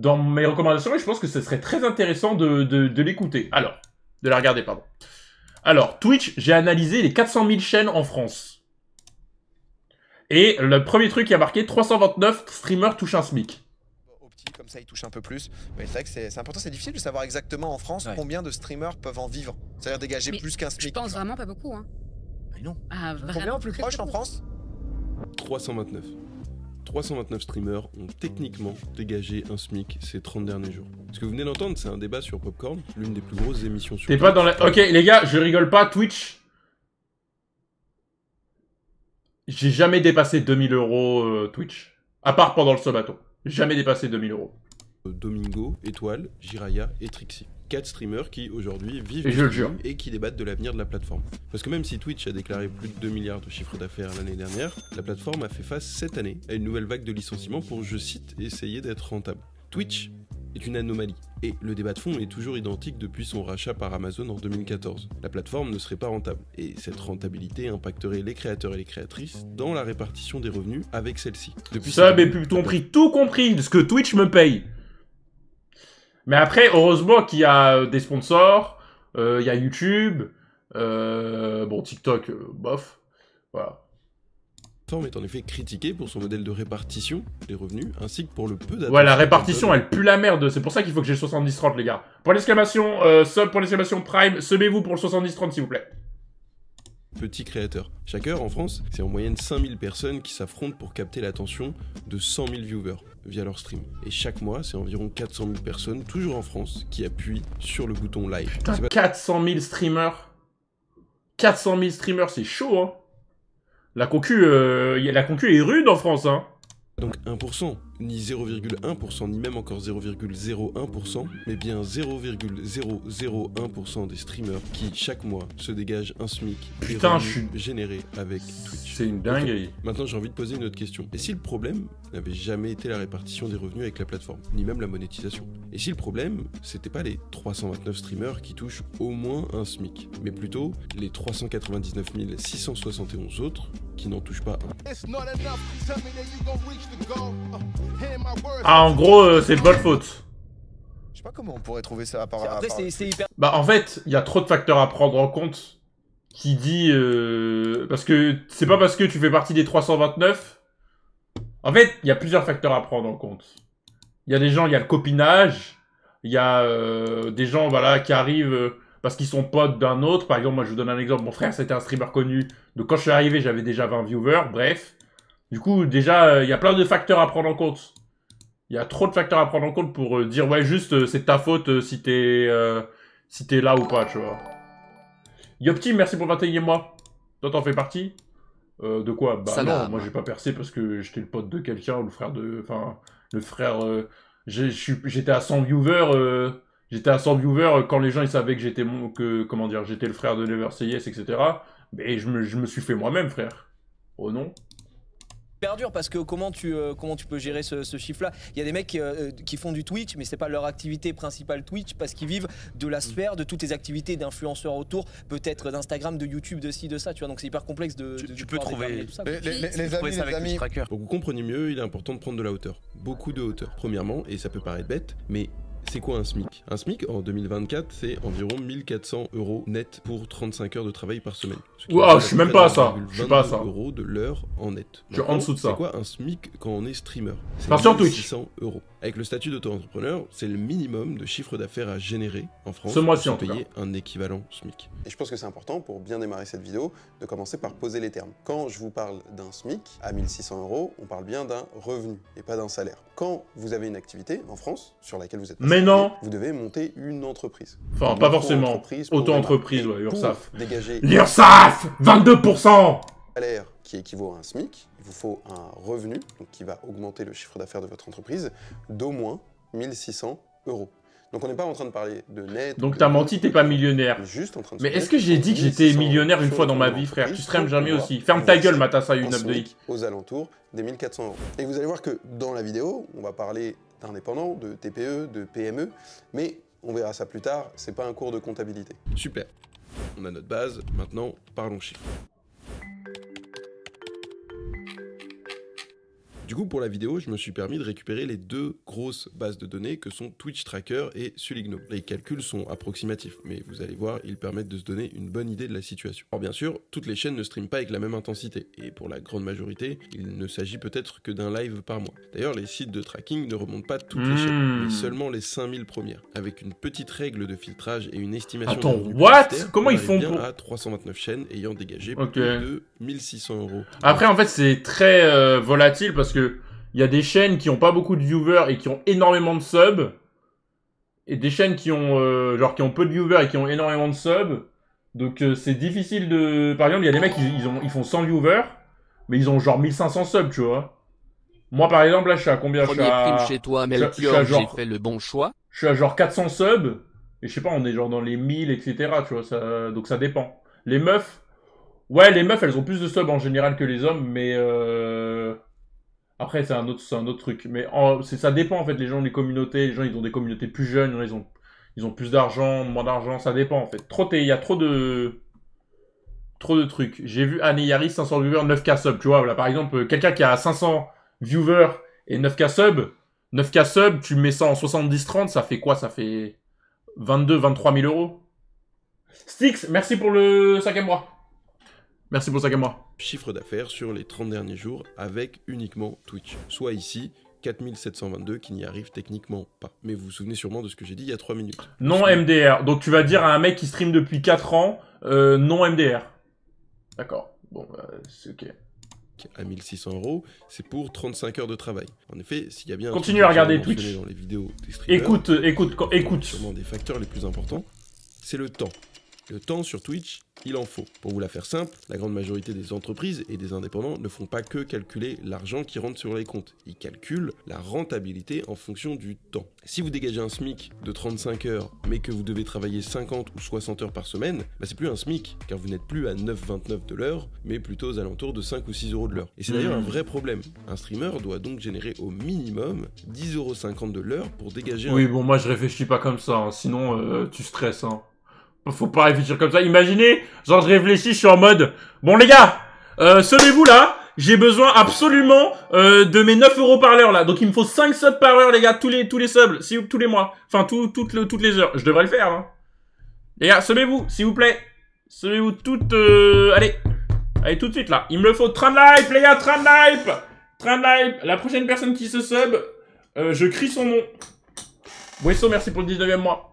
dans mes recommandations et je pense que ce serait très intéressant de, l'écouter. Alors, de la regarder, pardon. Alors, Twitch, j'ai analysé les 400 000 chaînes en France. Et le premier truc qui a marqué, 329 streamers touchent un SMIC comme ça ils touchent un peu plus. Mais c'est vrai que c'est important, c'est difficile de savoir exactement en France combien de streamers peuvent en vivre. C'est-à-dire dégager plus qu'un SMIC. Je pense vraiment pas beaucoup. Hein. Mais non. Ah, combien plus proche en France 329. 329 streamers ont techniquement dégagé un SMIC ces 30 derniers jours. Ce que vous venez d'entendre, c'est un débat sur Popcorn, l'une des plus grosses émissions sur. T'es pas dans la. Ok, les gars, je rigole pas, Twitch. J'ai jamais dépassé 2000 euros euh, Twitch. À part pendant le J'ai Jamais dépassé 2000 euros. Euh, Domingo, Étoile, Jiraya et Trixie. 4 streamers qui aujourd'hui vivent et, je et qui débattent de l'avenir de la plateforme. Parce que même si Twitch a déclaré plus de 2 milliards de chiffre d'affaires l'année dernière, la plateforme a fait face cette année à une nouvelle vague de licenciements pour, je cite, essayer d'être rentable. Twitch est une anomalie. Et le débat de fond est toujours identique depuis son rachat par Amazon en 2014. La plateforme ne serait pas rentable, et cette rentabilité impacterait les créateurs et les créatrices dans la répartition des revenus avec celle-ci. Depuis ça, mais tout compris, tout compris de ce que Twitch me paye. Mais après, heureusement qu'il y a des sponsors, euh, il y a YouTube, euh, bon, TikTok, euh, bof, voilà. est en effet critiquée pour son modèle de répartition des revenus, ainsi que pour le peu d'attention. Ouais, la répartition, elle pue la merde. C'est pour ça qu'il faut que j'ai 70-30, les gars. Pour l'exclamation, sub pour l'exclamation prime, semez-vous pour le 70-30, s'il vous plaît. Petit créateur Chaque heure en France, c'est en moyenne 5000 personnes qui s'affrontent pour capter l'attention de 100 000 viewers via leur stream. Et chaque mois, c'est environ 400 000 personnes, toujours en France, qui appuient sur le bouton live. 400 000 streamers 400 000 streamers, c'est chaud, hein la concu, euh, la concu est rude en France, hein Donc 1%, ni 0,1%, ni même encore 0,01%, mais bien 0,001% des streamers qui, chaque mois, se dégagent un SMIC je suis... généré avec Twitch. C'est une dinguerie. Maintenant, j'ai envie de poser une autre question. Et si le problème n'avait jamais été la répartition des revenus avec la plateforme, ni même la monétisation Et si le problème, c'était pas les 329 streamers qui touchent au moins un SMIC, mais plutôt les 399 671 autres qui n'en touchent pas un ah, en gros, euh, c'est de bonne faute. Je sais pas comment on pourrait trouver ça à part. c'est hyper. Bah, en fait, il y a trop de facteurs à prendre en compte qui dit. Euh, parce que c'est pas parce que tu fais partie des 329. En fait, il y a plusieurs facteurs à prendre en compte. Il y a des gens, il y a le copinage. Il y a euh, des gens voilà, qui arrivent parce qu'ils sont potes d'un autre. Par exemple, moi, je vous donne un exemple. Mon frère, c'était un streamer connu. Donc, quand je suis arrivé, j'avais déjà 20 viewers. Bref. Du coup, déjà, il euh, y a plein de facteurs à prendre en compte. Il y a trop de facteurs à prendre en compte pour euh, dire, ouais, juste, euh, c'est ta faute si t'es si t'es là ou pas, tu vois. Yopti, merci pour 21 moi. Toi, t'en fais partie De quoi Bah non, moi j'ai pas percé parce que j'étais le pote de quelqu'un, ou le frère de... Enfin, le frère... j'étais à 100 viewers... j'étais à 100 viewers quand les gens ils savaient que j'étais Que, comment dire J'étais le frère de Never Say etc. Mais je me suis fait moi-même, frère. Oh non hyper dur parce que comment tu, euh, comment tu peux gérer ce, chiffre-là Il y a des mecs euh, euh, qui font du Twitch, mais c'est pas leur activité principale Twitch parce qu'ils vivent de la mm. sphère, de toutes les activités d'influenceurs autour, peut-être d'Instagram, de YouTube, de ci, de ça. Tu vois, donc c'est hyper complexe de. Tu, tu peux trouver. les, amis, les, amis. Pour que vous compreniez mieux, il est important de prendre de la hauteur, beaucoup de hauteur, premièrement, et ça peut paraître bête, mais c'est quoi un SMIC Un SMIC en 2024, c'est environ 1400 euros net pour 35 heures de travail par semaine. Waouh, je suis même pas à ça. Je suis pas à ça. euros de l'heure en net. en dessous de ça. C'est quoi un SMIC quand on est streamer C'est 600 euros. Avec le statut d'auto-entrepreneur, c'est le minimum de chiffre d'affaires à générer en France Ce mois pour payer un équivalent SMIC. Et je pense que c'est important pour bien démarrer cette vidéo de commencer par poser les termes. Quand je vous parle d'un SMIC à 1600 euros, on parle bien d'un revenu et pas d'un salaire. Quand vous avez une activité en France sur laquelle vous êtes vous devez monter une entreprise. Enfin, pas forcément. Auto-entreprise, ouais, URSAF. Dégager. L'URSAF 22% Salaire qui équivaut à un SMIC, il vous faut un revenu qui va augmenter le chiffre d'affaires de votre entreprise d'au moins 1600 euros. Donc on n'est pas en train de parler de net. Donc t'as menti, t'es pas millionnaire. Juste en Mais est-ce que j'ai dit que j'étais millionnaire une fois dans ma vie, frère Tu serais jamais aussi. Ferme ta gueule, Matassa, une Aux alentours des 1400 euros. Et vous allez voir que dans la vidéo, on va parler indépendant de TPE, de PME, mais on verra ça plus tard, c'est pas un cours de comptabilité. Super. On a notre base, maintenant parlons chiffres. Du coup, pour la vidéo, je me suis permis de récupérer les deux grosses bases de données que sont Twitch Tracker et Suligno. Les calculs sont approximatifs, mais vous allez voir, ils permettent de se donner une bonne idée de la situation. Or bien sûr, toutes les chaînes ne streament pas avec la même intensité, et pour la grande majorité, il ne s'agit peut-être que d'un live par mois. D'ailleurs, les sites de tracking ne remontent pas toutes les chaînes, hmm. mais seulement les 5000 premières, avec une petite règle de filtrage et une estimation. Attends, what Comment ils font pour... à 329 chaînes ayant dégagé plus de 1600 euros. Après, en fait, c'est très euh, volatile parce que il y a des chaînes qui ont pas beaucoup de viewers et qui ont énormément de subs. Et des chaînes qui ont, euh, genre, qui ont peu de viewers et qui ont énormément de subs. Donc euh, c'est difficile de... Par exemple, il y a des mecs, ils, font 100 viewers, mais ils ont genre 1500 subs, tu vois. Moi, par exemple, là, je suis à combien je suis à... chez toi, le bon choix. Je suis à genre 400 subs, et je sais pas, on est genre dans les 1000, etc., tu vois, ça... donc ça dépend. Les meufs, ouais, les meufs, elles ont plus de subs en général que les hommes, mais... Euh, après, c'est un autre, un autre truc. Mais ça dépend en fait. Les gens, les communautés, les gens, ils ont des communautés plus jeunes, ils ont, ils ont plus d'argent, moins d'argent, ça dépend en fait. Trop, il y a trop de, trop de trucs. J'ai vu Anne Yaris 500 viewers, 9k sub. Tu vois, là par exemple, euh, quelqu'un qui a 500 viewers et 9k sub, 9k sub, tu mets ça en 70-30, ça fait quoi Ça fait 22, 23 000 euros. Stix, merci pour le cinquième mois. Merci pour ça, moi. Chiffre d'affaires sur les 30 derniers jours avec uniquement Twitch. Soit ici, 4722 qui n'y arrive techniquement pas. Mais vous vous souvenez sûrement de ce que j'ai dit il y a 3 minutes. Non MDR. Donc tu vas dire à un mec qui stream depuis 4 ans, euh, non MDR. D'accord. Bon, bah, c'est ok. À 1600 euros, c'est pour 35 heures de travail. En effet, s'il y a bien. Continue à regarder Twitch. Dans les vidéos des écoute, euh, écoute, écoute. Sûrement des facteurs les plus importants, c'est le temps. Le temps sur Twitch, il en faut. Pour vous la faire simple, la grande majorité des entreprises et des indépendants ne font pas que calculer l'argent qui rentre sur les comptes. Ils calculent la rentabilité en fonction du temps. Si vous dégagez un SMIC de 35 heures, mais que vous devez travailler 50 ou 60 heures par semaine, bah c'est plus un SMIC, car vous n'êtes plus à 9,29 de l'heure, mais plutôt aux alentours de 5 ou 6 euros de l'heure. Et c'est d'ailleurs un mmh. vrai problème. Un streamer doit donc générer au minimum 10,50 euros de l'heure pour dégager. Oui, bon, moi je réfléchis pas comme ça, hein. sinon euh, tu stresses. Hein. Faut pas réfléchir comme ça. Imaginez, genre je réfléchis, je suis en mode... Bon les gars, euh, vous là j'ai besoin absolument euh, de mes 9 euros par l'heure là. Donc il me faut 5 subs par heure les gars, tous les tous les subs, si, tous les mois. Enfin tout, toutes les heures. Je devrais le faire. Hein. Les gars, semez-vous, s'il vous plaît. Semez-vous toutes... Euh, allez. Allez tout de suite là. Il me le faut. Train de life les gars, train de life Train La prochaine personne qui se sub, euh, je crie son nom. Wesso, merci pour le 19 e mois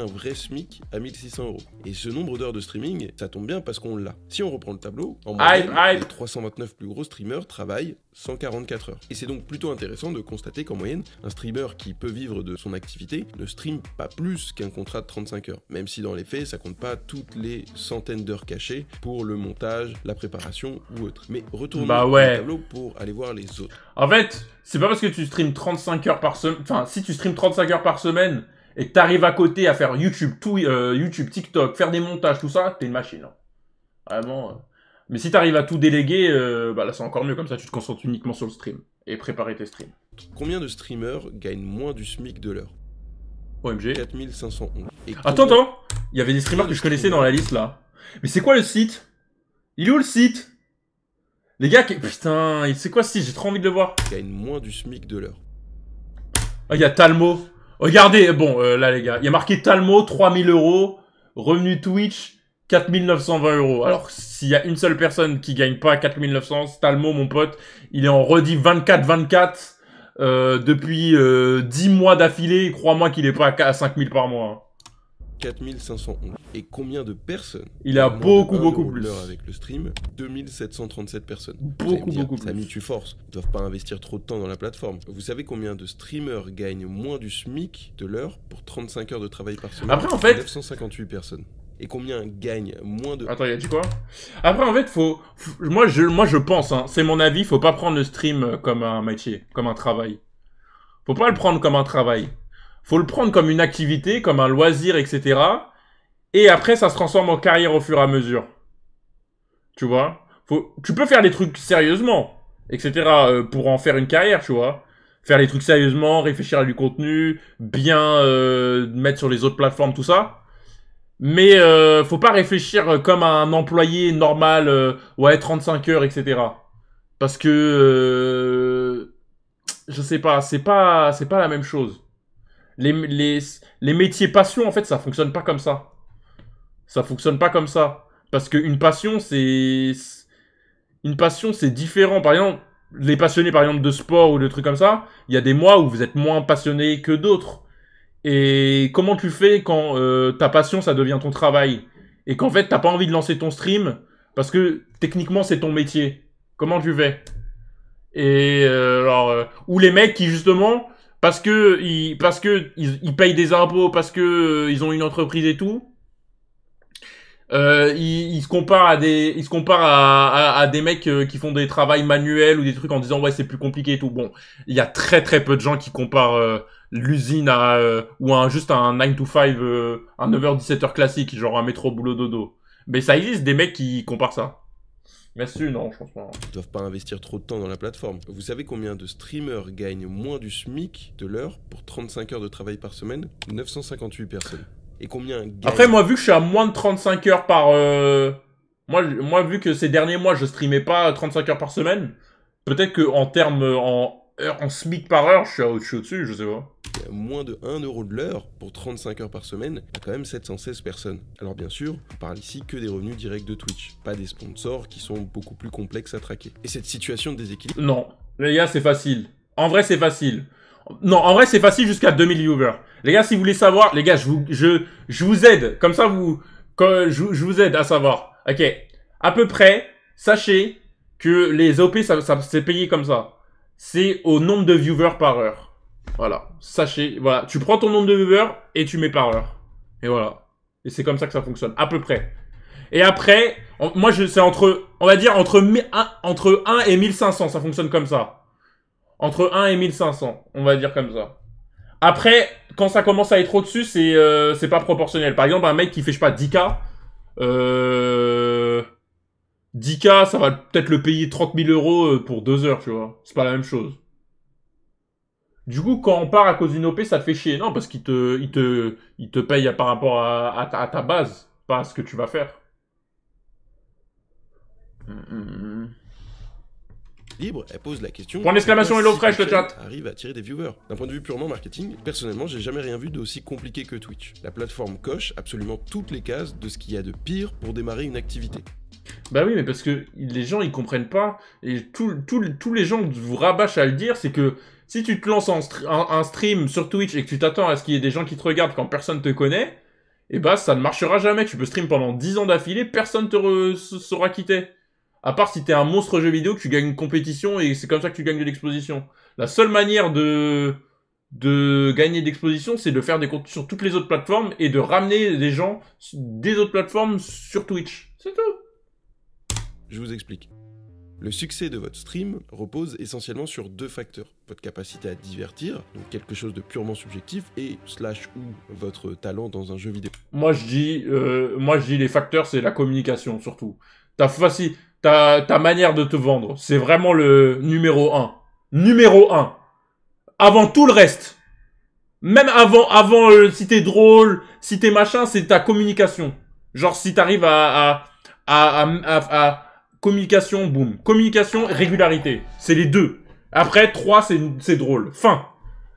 un vrai SMIC à 1600 euros. Et ce nombre d'heures de streaming, ça tombe bien parce qu'on l'a. Si on reprend le tableau, en moyenne, les 329 plus gros streamers travaillent 144 heures. Et c'est donc plutôt intéressant de constater qu'en moyenne, un streamer qui peut vivre de son activité ne stream pas plus qu'un contrat de 35 heures. Même si dans les faits, ça compte pas toutes les centaines d'heures cachées pour le montage, la préparation ou autre. Mais retournons bah tableau pour aller voir les autres. En fait, c'est pas parce que tu stream 35 heures par semaine, enfin si tu streams 35 heures par semaine et t'arrives à côté à faire YouTube, tout, euh, YouTube, TikTok, faire des montages, tout ça, t'es une machine. Hein. Vraiment. Euh. Mais si t'arrives à tout déléguer, euh, bah là c'est encore mieux comme ça, tu te concentres uniquement sur le stream et préparer tes streams. Combien de streamers gagnent moins du SMIC de l'heure OMG. 4511. Attends, attends Il y avait des streamers que je connaissais dans la liste là. Mais c'est quoi le site Il est où le site Les gars, putain, c'est quoi ce site J'ai trop envie de le voir. Gagnent moins du SMIC de l'heure. Ah, il y a Talmo. Regardez, euh, bon, euh, là les gars, il y a marqué Talmo, 3000 euros, revenu Twitch, 4920 euros. Alors, s'il y a une seule personne qui gagne pas 4900, Talmo, mon pote, il est en redit 24-24 euh, depuis euh, 10 mois d'affilée. Crois-moi qu'il est pas à 5000 par mois. Hein. 4511. Et combien de personnes Il a beaucoup, beaucoup plus. Avec le stream, 2737 personnes. Beaucoup, beaucoup ça tu force. Ils doivent pas investir trop de temps dans la plateforme. Vous savez combien de streamers gagnent moins du SMIC de l'heure pour 35 heures de travail par semaine Après, en fait. 958 personnes. Et combien gagnent moins de. Attends, il a dit quoi Après, en fait, faut. Moi, je, moi, je pense, hein, c'est mon avis, faut pas prendre le stream comme un métier, comme un travail. Faut pas le prendre comme un travail faut le prendre comme une activité, comme un loisir, etc. Et après, ça se transforme en carrière au fur et à mesure. Tu vois Tu peux faire des trucs sérieusement, etc. Euh, pour en faire une carrière, tu vois Faire les trucs sérieusement, réfléchir à du contenu, bien euh, mettre sur les autres plateformes, tout ça. Mais euh, faut pas réfléchir comme un employé normal, ouais, 35 heures, etc. Parce que... je sais pas, c'est pas, c'est pas la même chose. Les, métiers passion, en fait, ça fonctionne pas comme ça. Ça fonctionne pas comme ça. Parce qu'une passion, c'est. Une passion, c'est différent. Par exemple, les passionnés, par exemple, de sport ou de trucs comme ça, il y a des mois où vous êtes moins passionné que d'autres. Et comment tu fais quand euh, ta passion, ça devient ton travail Et qu'en fait, t'as pas envie de lancer ton stream parce que techniquement, c'est ton métier. Comment tu fais Et euh, euh, ou les mecs qui justement parce que ils, parce que ils, ils payent des impôts, parce que euh, ils ont une entreprise et tout. Euh, ils, se comparent à des, ils se comparent à, à, des mecs euh, qui font des travaux manuels ou des trucs en disant ouais c'est plus compliqué et tout. Bon, il y a très très peu de gens qui comparent euh, l'usine à ou un juste un 9 to 5, un 9h 17h classique, genre un métro boulot dodo. Mais ça existe des mecs qui comparent ça. Merci, non, je pense pas. Ils doivent pas investir trop de temps dans la plateforme. Vous savez combien de streamers gagnent moins du SMIC de l'heure pour 35 heures de travail par semaine 958 personnes. Et combien Après, moi, vu que je suis à moins de 35 heures par... Euh, moi, moi, vu que ces derniers mois, je streamais pas 35 heures par semaine, peut-être que en termes... En, en SMIC par heure, je suis, au-dessus, je sais pas moins de 1 euro de l'heure pour 35 heures par semaine Il y a quand même 716 personnes. Alors bien sûr, on parle ici que des revenus directs de Twitch, pas des sponsors qui sont beaucoup plus complexes à traquer. Et cette situation de déséquilibre... Non, les gars, c'est facile. En vrai, c'est facile. Non, en vrai, c'est facile jusqu'à 2000 viewers. Les gars, si vous voulez savoir, les gars, je vous, je, vous aide. Comme ça, vous, je, vous aide à savoir. Ok. À peu près, sachez que les OP, ça c'est payé comme ça. C'est au nombre de viewers par heure. Voilà. Sachez, voilà. Tu prends ton nombre de viewers et tu mets par heure. Et voilà. Et c'est comme ça que ça fonctionne, à peu près. Et après, moi, c'est entre, on va dire, entre, entre 1 et 1500, ça fonctionne comme ça. Entre 1 et 1500, on va dire comme ça. Après, quand ça commence à être au-dessus, c'est euh, pas proportionnel. Par exemple, un mec qui fait, je sais pas, 10K, 10K, euh, ça va peut-être le payer 30 000 euros euh, pour 2 heures, tu vois. C'est pas la même chose. Du coup, quand on part à cause d'une OP, ça te fait chier. Non, parce qu'il te, il te, il te paye par rapport à, ta, base, pas à ce que tu vas faire. Mm-hmm. Libre, elle pose la question. Point d'exclamation et l'eau fraîche, le chat. Arrive à attirer des viewers. D'un point de vue purement marketing, personnellement, j'ai jamais rien vu d'aussi compliqué que Twitch. La plateforme coche absolument toutes les cases de ce qu'il y a de pire pour démarrer une activité. Bah oui, mais parce que les gens ils comprennent pas et tous les gens vous rabâchent à le dire, c'est que si tu te lances en, stream sur Twitch et que tu t'attends à ce qu'il y ait des gens qui te regardent quand personne te connaît, eh bah ben, ça ne marchera jamais. Tu peux stream pendant 10 ans d'affilée, personne te saura quitter. À part si t'es un monstre jeu vidéo, que tu gagnes une compétition et c'est comme ça que tu gagnes de l'exposition. La seule manière de de gagner d'exposition, c'est de faire des contenus sur toutes les autres plateformes et de ramener des gens des autres plateformes sur Twitch. C'est tout. Je vous explique. Le succès de votre stream repose essentiellement sur deux facteurs. Votre capacité à divertir, donc quelque chose de purement subjectif, et slash ou votre talent dans un jeu vidéo. Moi je dis, euh, moi, je dis les facteurs, c'est la communication surtout. Ta, faci ta, ta manière de te vendre, c'est vraiment le numéro un. Numéro un. Avant tout le reste. Même avant, avant euh, si t'es drôle, si t'es machin, c'est ta communication. Genre si t'arrives à, à, à communication, boom. Communication, régularité. C'est les deux. Après, trois, c'est drôle. Fin.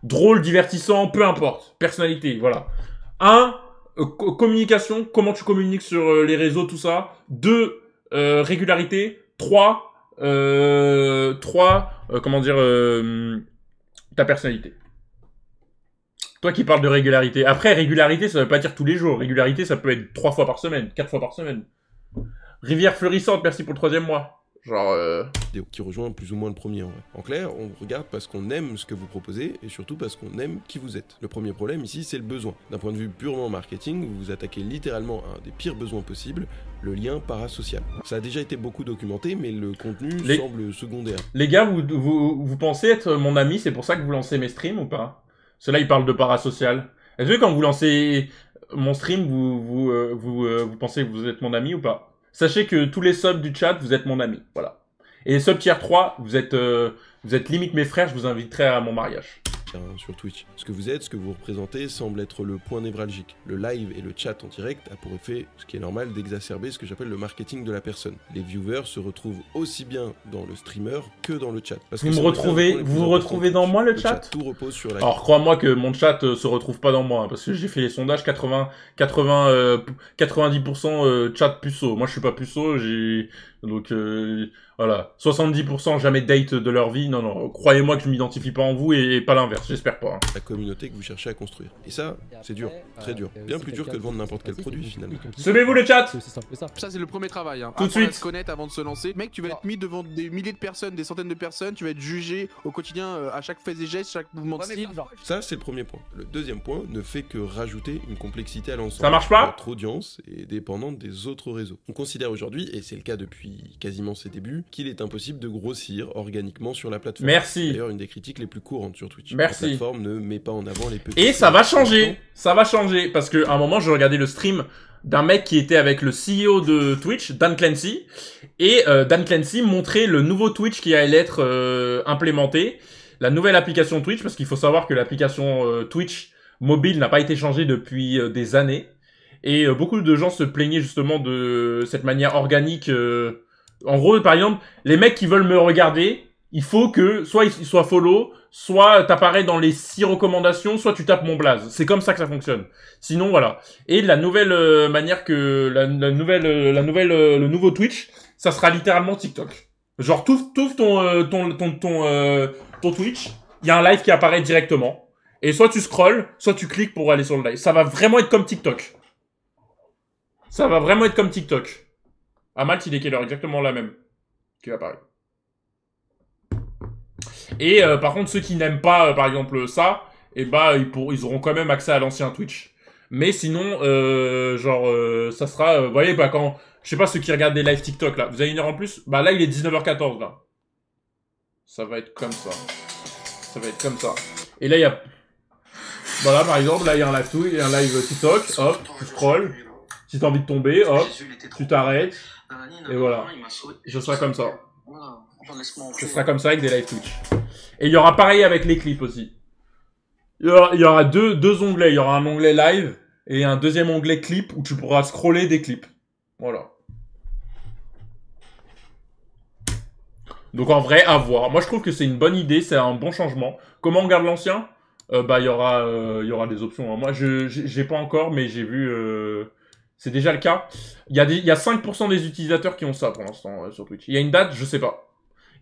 Drôle, divertissant, peu importe. Personnalité, voilà. Un, euh, communication, comment tu communiques sur euh, les réseaux, tout ça. Deux, euh, régularité. Trois, comment dire, ta personnalité. Toi qui parles de régularité. Après, régularité, ça ne veut pas dire tous les jours. Régularité, ça peut être trois fois par semaine, quatre fois par semaine. Rivière fleurissante, merci pour le troisième mois. Genre. Euh... Qui rejoint plus ou moins le premier en vrai. En clair, on regarde parce qu'on aime ce que vous proposez et surtout parce qu'on aime qui vous êtes. Le premier problème ici, c'est le besoin. D'un point de vue purement marketing, vous vous attaquez littéralement à un des pires besoins possibles, le lien parasocial. Ça a déjà été beaucoup documenté, mais le contenu Les... semble secondaire. Les gars, vous, vous, vous pensez être mon ami, c'est pour ça que vous lancez mes streams ou pas Cela, il parle de parasocial. Est-ce que quand vous lancez mon stream, vous, vous euh, euh, pensez que vous êtes mon ami ou pas Sachez que tous les subs du chat, vous êtes mon ami. Voilà. Et les subs tier 3, vous êtes, euh, vous êtes limite mes frères, je vous inviterai à mon mariage. Hein, sur Twitch. Ce que vous êtes, ce que vous représentez semble être le point névralgique. Le live et le chat en direct a pour effet, ce qui est normal, d'exacerber ce que j'appelle le marketing de la personne. Les viewers se retrouvent aussi bien dans le streamer que dans le chat. Parce vous me retrouvez, vous vous retrouvez dans moi le, chat, Tout repose sur la. Alors crois-moi que mon chat euh, se retrouve pas dans moi hein, parce que j'ai fait les sondages 80, 80, 90% chat puceau. Moi je suis pas puceau, j'ai donc euh, voilà, 70% jamais date de leur vie. Non, non, croyez-moi que je m'identifie pas en vous et pas l'inverse j'espère pas. Hein. La communauté que vous cherchez à construire. Et ça, c'est dur, très euh, dur. Bien plus dur que de vendre n'importe quel produit finalement. sevez vous le chat Ça, c'est le premier travail. Hein. Tout de suite. connaître avant de se lancer. Mec, tu vas être mis devant des milliers de personnes, des centaines de personnes. Tu vas être jugé au quotidien euh, à chaque fait et geste, chaque mouvement de style. Ça, c'est le premier point. Le deuxième point ne fait que rajouter une complexité à l'ensemble. Ça marche pas Notre audience est dépendante des autres réseaux. On considère aujourd'hui, et c'est le cas depuis quasiment ses débuts, qu'il est impossible de grossir organiquement sur la plateforme. Merci. D'ailleurs, une des critiques les plus courantes sur Twitch. Merci plateforme ne met pas en avant les petits. Et ça va changer. Ça va changer. Parce qu'à un moment, je regardais le stream d'un mec qui était avec le CEO de Twitch, Dan Clancy. Et euh, Dan Clancy montrait le nouveau Twitch qui allait être euh, implémenté. La nouvelle application Twitch, parce qu'il faut savoir que l'application euh, Twitch mobile n'a pas été changée depuis des années. Et beaucoup de gens se plaignaient justement de cette manière organique. en gros, par exemple, les mecs qui veulent me regarder, il faut que soit ils soient follow, soit t'apparais dans les six recommandations, soit tu tapes mon blaze. C'est comme ça que ça fonctionne. Sinon, voilà. Et la nouvelle euh, manière que la, nouvelle, la nouvelle, euh, euh, le nouveau Twitch, ça sera littéralement TikTok. Genre tout, tout ton, ton, ton, ton, ton Twitch, il y a un live qui apparaît directement. Et soit tu scrolls, soit tu cliques pour aller sur le live. Ça va vraiment être comme TikTok. Ça va vraiment être comme TikTok. À Malte, il est quelle heure exactement la même qui apparaît. Et euh, par contre, ceux qui n'aiment pas, euh, par exemple, ça, et eh bah, ils, pour, ils auront quand même accès à l'ancien Twitch. Mais sinon, euh, genre, ça sera, vous voyez, bah, quand, je sais pas, ceux qui regardent des lives TikTok, là, vous avez une heure en plus, bah, là, il est 19h14, là. Ça va être comme ça. Ça va être comme ça. Et là, il y a, voilà, par exemple, là, il y a un live, il y a un live TikTok, hop, tu scrolls, si t'as envie de tomber, hop, tu t'arrêtes, et voilà. Je serai comme ça. Voilà. Ce sera comme ça avec des live Twitch. Et il y aura pareil avec les clips aussi. Il y aura, deux, deux onglets. Il y aura un onglet live et un deuxième onglet clip où tu pourras scroller des clips. Voilà. Donc en vrai, à voir. Moi, je trouve que c'est une bonne idée, c'est un bon changement. Comment on garde l'ancien euh, Bah, il y aura, euh, il y aura des options. Hein. Moi, je j'ai pas encore, mais j'ai vu. Euh, c'est déjà le cas. Il y a, y a 5% des utilisateurs qui ont ça pour l'instant sur Twitch. Il y a une date, je sais pas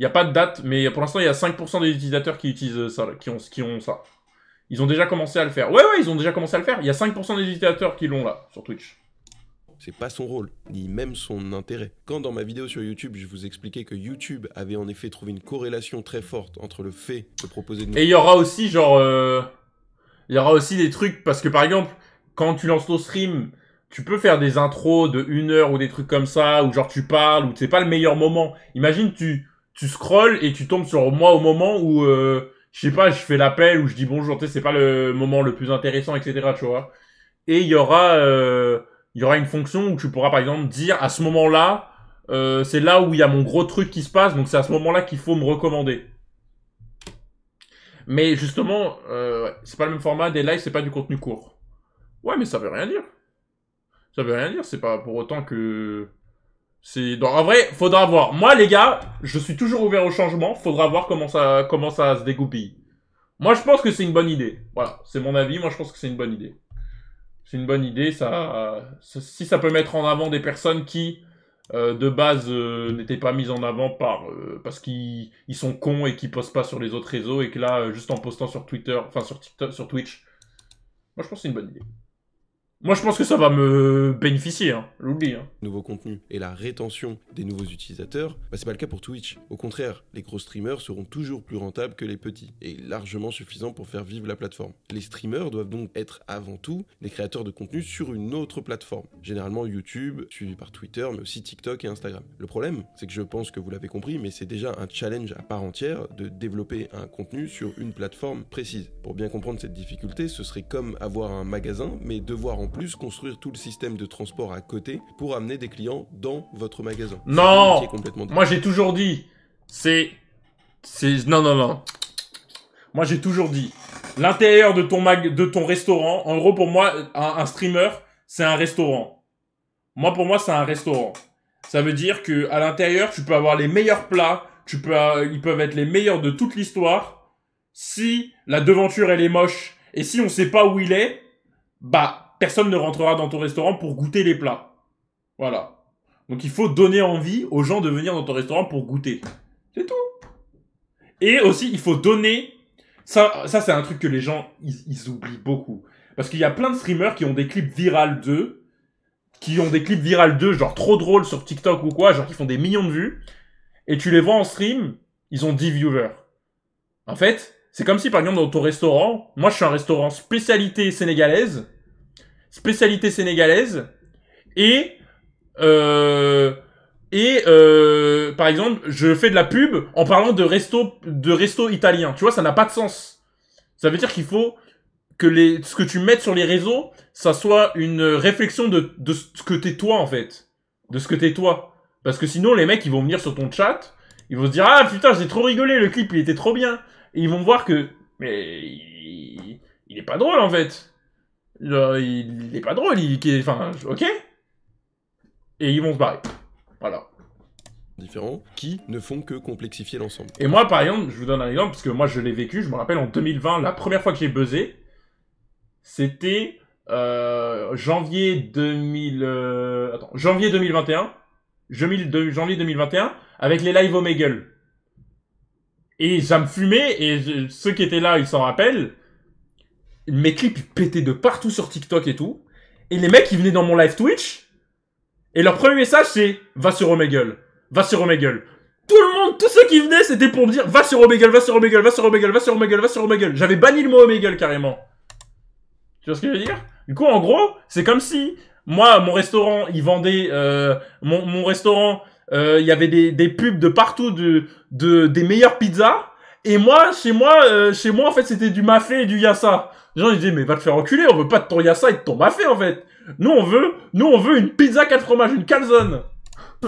n'y a pas de date, mais pour l'instant, il y a 5% des utilisateurs qui utilisent ça, qui ont, qui ont ça. Ils ont déjà commencé à le faire. Ouais, ouais, ils ont déjà commencé à le faire. Il y a 5% des utilisateurs qui l'ont là, sur Twitch. C'est pas son rôle, ni même son intérêt. Quand dans ma vidéo sur YouTube, je vous expliquais que YouTube avait en effet trouvé une corrélation très forte entre le fait de proposer... De Et il y aura aussi, genre... Euh, il y aura aussi des trucs, parce que par exemple, quand tu lances ton stream, tu peux faire des intros de une heure ou des trucs comme ça, ou genre tu parles, ou c'est pas le meilleur moment. Imagine, tu tu scrolles et tu tombes sur moi au moment où euh, je sais pas, je fais l'appel ou je dis bonjour, tu sais, c'est pas le moment le plus intéressant, etc. Tu vois. Et il y aura, euh, il y aura une fonction où tu pourras par exemple dire à ce moment-là, euh, c'est là où il y a mon gros truc qui se passe, donc c'est à ce moment-là qu'il faut me recommander. Mais justement, c'est pas le même format des lives, c'est pas du contenu court. Ouais, mais ça veut rien dire. Ça veut rien dire, c'est pas pour autant que en vrai, faudra voir. Moi, les gars, je suis toujours ouvert au changement. Faudra voir comment ça, comment ça se dégoupille. Moi, je pense que c'est une bonne idée. Voilà, c'est mon avis. Moi, je pense que c'est une bonne idée. C'est une bonne idée. Ça, si ça peut mettre en avant des personnes qui, euh, de base, euh, n'étaient pas mises en avant par euh, parce qu'ils sont cons et qu'ils postent pas sur les autres réseaux et que là, juste en postant sur Twitter, enfin sur, TikTok, sur Twitch, moi, je pense que c'est une bonne idée. Moi, je pense que ça va me bénéficier, hein. l'oubli. Hein. Nouveau contenu et la rétention des nouveaux utilisateurs, bah, c'est pas le cas pour Twitch. Au contraire, les gros streamers seront toujours plus rentables que les petits, et largement suffisants pour faire vivre la plateforme. Les streamers doivent donc être avant tout les créateurs de contenu sur une autre plateforme, généralement YouTube, suivi par Twitter, mais aussi TikTok et Instagram. Le problème, c'est que je pense que vous l'avez compris, mais c'est déjà un challenge à part entière de développer un contenu sur une plateforme précise. Pour bien comprendre cette difficulté, ce serait comme avoir un magasin, mais devoir en plus construire tout le système de transport à côté pour amener des clients dans votre magasin. Non Moi j'ai toujours dit, c'est... Non, non, non. Moi j'ai toujours dit, l'intérieur de ton, mag... de ton restaurant, en gros pour moi, un, streamer, c'est un restaurant. Moi pour moi c'est un restaurant. Ça veut dire que à l'intérieur, tu peux avoir les meilleurs plats, tu peux, euh, ils peuvent être les meilleurs de toute l'histoire. Si la devanture elle est moche et si on sait pas où il est, bah personne ne rentrera dans ton restaurant pour goûter les plats. Voilà. Donc il faut donner envie aux gens de venir dans ton restaurant pour goûter. C'est tout. Et aussi, il faut donner... Ça, ça c'est un truc que les gens, ils, oublient beaucoup. Parce qu'il y a plein de streamers qui ont des clips virales d'eux, qui ont des clips virales d'eux, genre trop drôles sur TikTok ou quoi, genre qui font des millions de vues, et tu les vois en stream, ils ont 10 viewers. En fait, c'est comme si par exemple dans ton restaurant, moi je suis un restaurant spécialité sénégalaise, spécialité sénégalaise et euh, et euh, par exemple je fais de la pub en parlant de resto de resto italien tu vois ça n'a pas de sens ça veut dire qu'il faut que les ce que tu mettes sur les réseaux ça soit une réflexion de de ce que t'es toi en fait de ce que t'es toi parce que sinon les mecs ils vont venir sur ton chat ils vont se dire ah putain j'ai trop rigolé le clip il était trop bien et ils vont voir que mais il, n'est est pas drôle en fait il est pas drôle, il, enfin, ok. Et ils vont se barrer. Voilà. Différents qui ne font que complexifier l'ensemble. Et moi, par exemple, je vous donne un exemple parce que moi, je l'ai vécu. Je me rappelle en 2020, la première fois que j'ai buzzé, c'était euh, janvier 2000. Euh, attends, janvier 2021. Janvier 2021 avec les lives Omegle. Et ça me fumait et ceux qui étaient là, ils s'en rappellent mes clips pétaient de partout sur TikTok et tout. Et les mecs, ils venaient dans mon live Twitch. Et leur premier message, c'est Va sur Omegle. Va sur Omegle. Tout le monde, tous ceux qui venaient, c'était pour me dire Va sur Omegle, va sur Omegle, va sur Omegle, va sur Omegle, va sur Omegle. J'avais banni le mot Omegle carrément. Tu vois ce que je veux dire Du coup, en gros, c'est comme si moi, mon restaurant, il vendait... Euh, mon, restaurant, euh, il y avait des, pubs de partout de, des meilleures pizzas. Et moi, chez moi, euh, chez moi, en fait, c'était du mafé et du yassa. Les gens ils mais va te faire enculer, on veut pas de ton yassa et de ton mafé en fait. Nous on veut, nous on veut une pizza quatre fromages, une calzone.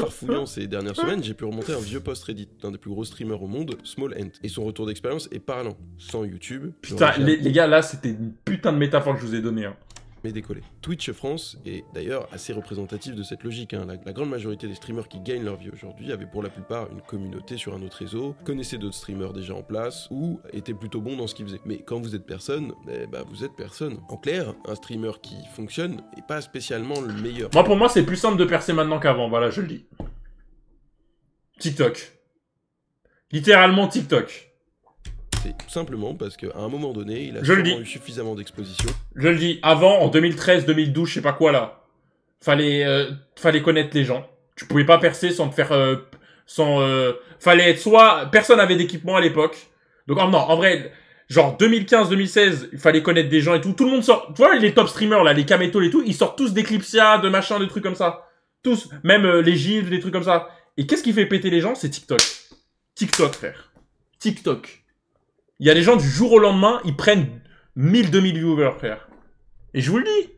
fouillant ces dernières semaines, j'ai pu remonter un vieux post Reddit d'un des plus gros streamers au monde, Small End, et son retour d'expérience est parlant. Sans YouTube. Putain, les, les, gars, là, c'était une putain de métaphore que je vous ai donnée. Hein mais décoller. Twitch France est d'ailleurs assez représentatif de cette logique. Hein. La, grande majorité des streamers qui gagnent leur vie aujourd'hui avaient pour la plupart une communauté sur un autre réseau, connaissaient d'autres streamers déjà en place ou étaient plutôt bons dans ce qu'ils faisaient. Mais quand vous êtes personne, bah, vous êtes personne. En clair, un streamer qui fonctionne n'est pas spécialement le meilleur. Moi, pour moi, c'est plus simple de percer maintenant qu'avant. Voilà, je le dis. TikTok. Littéralement TikTok tout simplement parce qu'à un moment donné, il a je eu suffisamment d'exposition. Je le dis, avant, en 2013, 2012, je sais pas quoi là, fallait, euh, fallait connaître les gens. Tu pouvais pas percer sans te faire... Euh, sans, euh, fallait être soit... Personne n'avait d'équipement à l'époque. Donc non, en vrai, genre 2015-2016, il fallait connaître des gens et tout. Tout le monde sort... Tu vois, les top streamers là, les Kameto et tout, ils sortent tous d'Eclipsia, de machin, de trucs comme ça. Tous, même les Gilles, des trucs comme ça. Et qu'est-ce qui fait péter les gens C'est TikTok. TikTok, frère. TikTok. Il y a des gens du jour au lendemain, ils prennent 1000, 2000 viewers, frère. Et je vous le dis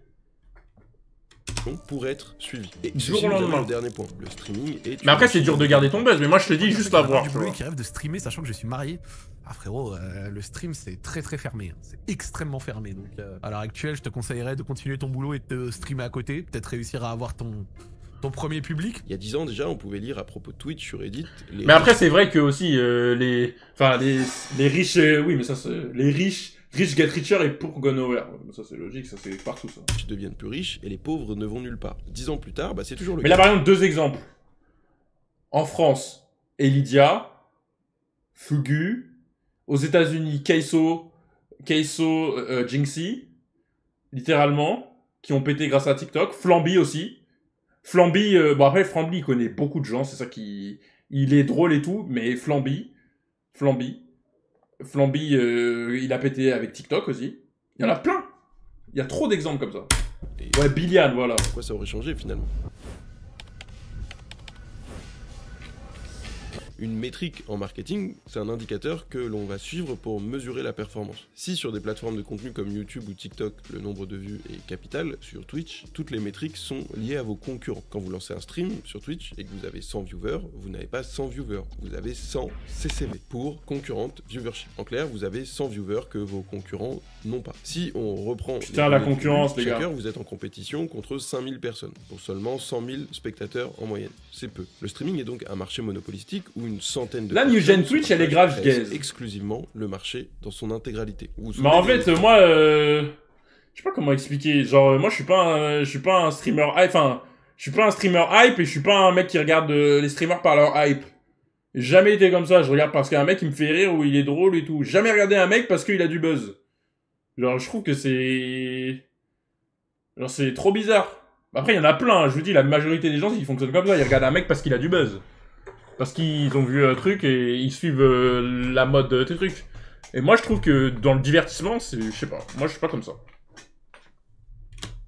pour être suivi. Et jour au lendemain. Le dernier le streaming est Mais après, c'est dur de garder ton buzz, mais moi je te dis juste à voir. qui rêve de streamer, sachant que je suis marié. Ah frérot, euh, le stream c'est très très fermé, hein. c'est extrêmement fermé. Donc euh, à l'heure actuelle, je te conseillerais de continuer ton boulot et de streamer à côté, peut-être réussir à avoir ton premier public Il y a 10 ans déjà, on pouvait lire à propos de Twitch sur Reddit. Mais après, c'est vrai que aussi euh, les, enfin les, riches, euh, oui, mais ça, les riches. Riches get richer et pour go Ça c'est logique, ça c'est partout ça. Ils deviennent plus riches et les pauvres ne vont nulle part. Dix ans plus tard, bah, c'est toujours le mais cas. Mais là par exemple, deux exemples. En France, Elidia, Fugu, aux États-Unis, Keiso, Keiso euh, littéralement, qui ont pété grâce à TikTok, Flamby aussi, Flamby, euh, bon après Flamby connaît beaucoup de gens, c'est ça qui, il est drôle et tout, mais Flamby, Flamby, Flamby, euh, il a pété avec TikTok aussi. Il y en a plein. Il y a trop d'exemples comme ça. Ouais, Billian voilà. Pourquoi ça aurait changé finalement Une métrique en marketing, c'est un indicateur que l'on va suivre pour mesurer la performance. Si sur des plateformes de contenu comme YouTube ou TikTok, le nombre de vues est capital, sur Twitch, toutes les métriques sont liées à vos concurrents. Quand vous lancez un stream sur Twitch et que vous avez 100 viewers, vous n'avez pas 100 viewers, vous avez 100 CCV pour concurrente viewership. En clair, vous avez 100 viewers que vos concurrents non pas. Si on reprend. Putain, la concurrence, les gars. vous êtes en compétition contre 5000 personnes, pour seulement 100 000 spectateurs en moyenne. C'est peu. Le streaming est donc un marché monopolistique où une centaine de. La new gen Twitch, elle est grave gaze. Exclusivement le marché dans son intégralité. Mais bah, en fait, moi. Euh, je sais pas comment expliquer. Genre, euh, moi, je suis pas je suis pas un streamer hype. Enfin, je suis pas un streamer hype et je suis pas un mec qui regarde euh, les streamers par leur hype jamais été comme ça. Je regarde parce qu'un mec il me fait rire ou il est drôle et tout. Jamais regardé un mec parce qu'il a du buzz. Genre, je trouve que c'est. Genre, c'est trop bizarre. Après, il y en a plein, hein. je vous dis, la majorité des gens, ils fonctionnent comme ça. Ils regardent un mec parce qu'il a du buzz. Parce qu'ils ont vu un truc et ils suivent euh, la mode de tes trucs. Et moi, je trouve que dans le divertissement, c'est. Je sais pas. Moi, je suis pas comme ça.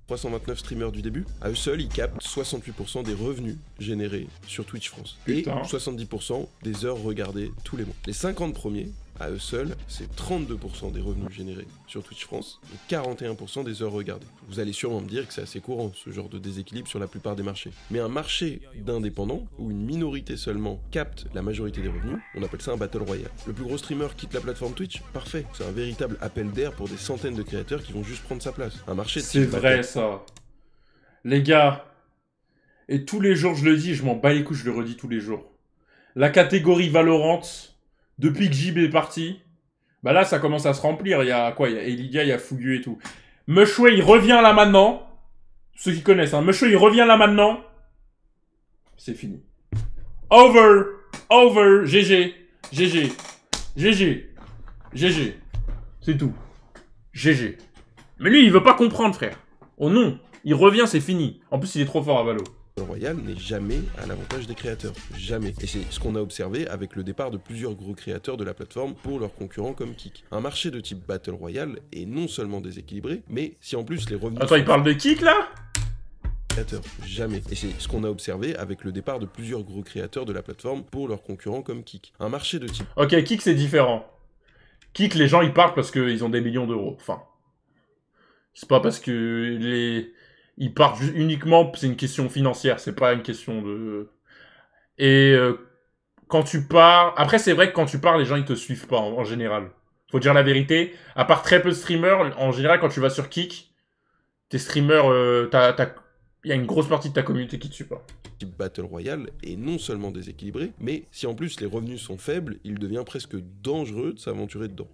329 streamers du début, à eux seuls, ils captent 68% des revenus générés sur Twitch France. Et 70% des heures regardées tous les mois. Les 50 premiers à eux seuls, c'est 32% des revenus générés sur Twitch France et 41% des heures regardées. Vous allez sûrement me dire que c'est assez courant, ce genre de déséquilibre sur la plupart des marchés. Mais un marché d'indépendants, où une minorité seulement capte la majorité des revenus, on appelle ça un battle royale. Le plus gros streamer quitte la plateforme Twitch, parfait. C'est un véritable appel d'air pour des centaines de créateurs qui vont juste prendre sa place. Un marché de C'est vrai ça. Les gars, et tous les jours je le dis, je m'en bats les couilles, je le redis tous les jours. La catégorie Valorant, depuis que JB est parti, bah là, ça commence à se remplir. Il y a quoi Il y a Elidia, il y a Fugu et tout. Mushwe il revient là maintenant. Ceux qui connaissent, hein. il revient là maintenant. C'est fini. Over Over GG GG GG GG C'est tout. GG. Mais lui, il veut pas comprendre, frère. Oh non Il revient, c'est fini. En plus, il est trop fort à Valo royale n'est jamais à l'avantage des créateurs. Jamais. Et c'est ce qu'on a observé avec le départ de plusieurs gros créateurs de la plateforme pour leurs concurrents comme Kick. Un marché de type Battle Royale est non seulement déséquilibré, mais si en plus les revenus... Attends, il parle de Kick là jamais. Et c'est ce qu'on a observé avec le départ de plusieurs gros créateurs de la plateforme pour leurs concurrents comme Kick. Un marché de type. Ok, Kik c'est différent. Kik, les gens ils partent parce qu'ils ont des millions d'euros. Enfin. C'est pas parce que les. Ils partent uniquement, c'est une question financière, c'est pas une question de. Et euh, quand tu pars, après c'est vrai que quand tu pars, les gens ils te suivent pas en, général. Faut dire la vérité. À part très peu de streamers, en général quand tu vas sur Kick, tes streamers, euh, il y a une grosse partie de ta communauté qui te suit pas. Battle Royale est non seulement déséquilibré, mais si en plus les revenus sont faibles, il devient presque dangereux de s'aventurer dedans.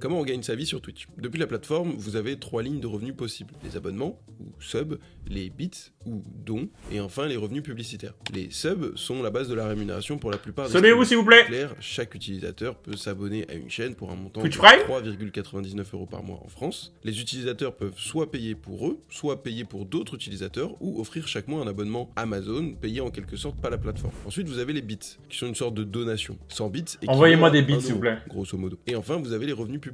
Comment on gagne sa vie sur Twitch Depuis la plateforme, vous avez trois lignes de revenus possibles. Les abonnements, ou subs, les bits, ou dons, et enfin les revenus publicitaires. Les subs sont la base de la rémunération pour la plupart des... Sonnez-vous s'il vous plaît Chaque utilisateur peut s'abonner à une chaîne pour un montant de 3,99 euros par mois en France. Les utilisateurs peuvent soit payer pour eux, soit payer pour d'autres utilisateurs, ou offrir chaque mois un abonnement Amazon, payé en quelque sorte par la plateforme. Ensuite, vous avez les bits, qui sont une sorte de donation. Sans bits et... Envoyez-moi des bits s'il vous plaît. Grosso modo. Et enfin, vous avez les revenus publicitaires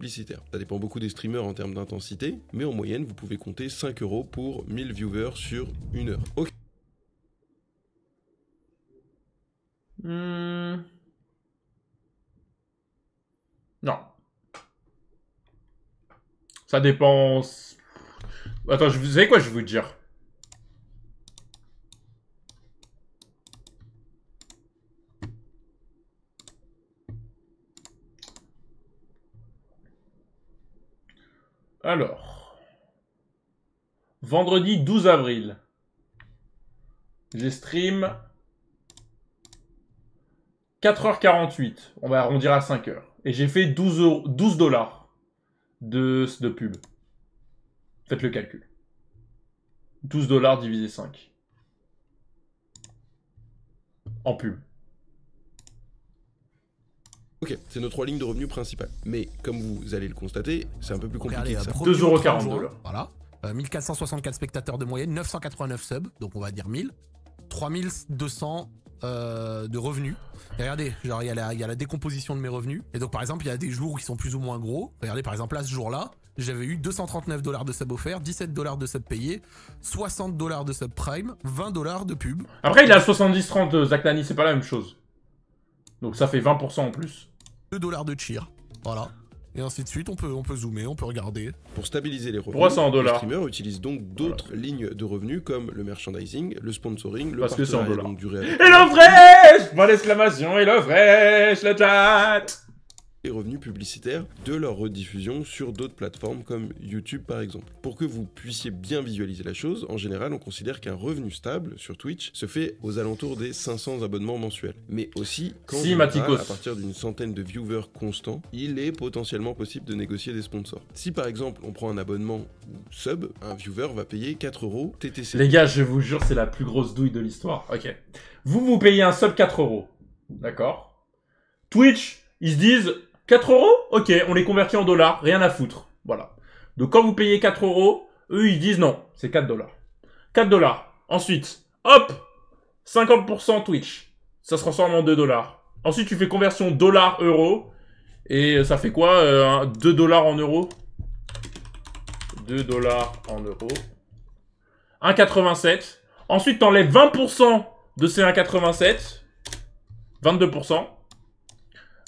ça dépend beaucoup des streamers en termes d'intensité, mais en moyenne, vous pouvez compter 5 euros pour 1000 viewers sur une heure. Ok. Hmm. Non. Ça dépend. Attends, je vous savez quoi je vais vous dire Alors. Vendredi 12 avril. J'ai stream 4h48. On va arrondir à 5h. Et j'ai fait 12, 12 dollars de, de pub. Faites le calcul. 12 dollars divisé 5. En pub. Ok, c'est nos trois lignes de revenus principales. Mais comme vous allez le constater, c'est un peu plus compliqué. 2,42€. Euh, hein. Voilà. 1464 euh, spectateurs de moyenne, 989 subs, donc on va dire 1000. 3200 euh, de revenus. regardez, genre il y, a la décomposition de mes revenus. Et donc par exemple, il y a des jours qui sont plus ou moins gros. Regardez par exemple là, ce jour-là, j'avais eu 239 dollars de sub offert, 17 dollars de sub payé, 60 dollars de sub prime, 20 dollars de pub. Après, il a 70-30 Zach Nani, c'est pas la même chose. Donc ça fait 20% en plus dollars de cheer. Voilà. Et ainsi de suite, on peut, on peut zoomer, on peut regarder. Pour stabiliser les revenus, 300 le streamer utilise donc d'autres lignes de revenus comme le merchandising, le sponsoring, le partenariat donc du réel. Et l'offre fraîche Bonne et le la et revenus publicitaires de leur rediffusion sur d'autres plateformes comme YouTube par exemple. Pour que vous puissiez bien visualiser la chose, en général on considère qu'un revenu stable sur Twitch se fait aux alentours des 500 abonnements mensuels. Mais aussi quand si, à partir d'une centaine de viewers constants, il est potentiellement possible de négocier des sponsors. Si par exemple on prend un abonnement ou sub, un viewer va payer 4 euros TTC. Les gars, je vous jure, c'est la plus grosse douille de l'histoire. Ok. Vous, vous payez un sub 4 euros. D'accord Twitch, ils se disent 4 euros Ok, on les convertit en dollars, rien à foutre. Voilà. Donc quand vous payez 4 euros, eux ils disent non, c'est 4 dollars. 4 dollars. Ensuite, hop 50% Twitch. Ça se transforme en 2 dollars. Ensuite, tu fais conversion dollars euro Et ça fait quoi 2 euh, dollars en euros 2 dollars en euros. 1,87. Ensuite, t'enlèves 20% de ces 1,87. 22%.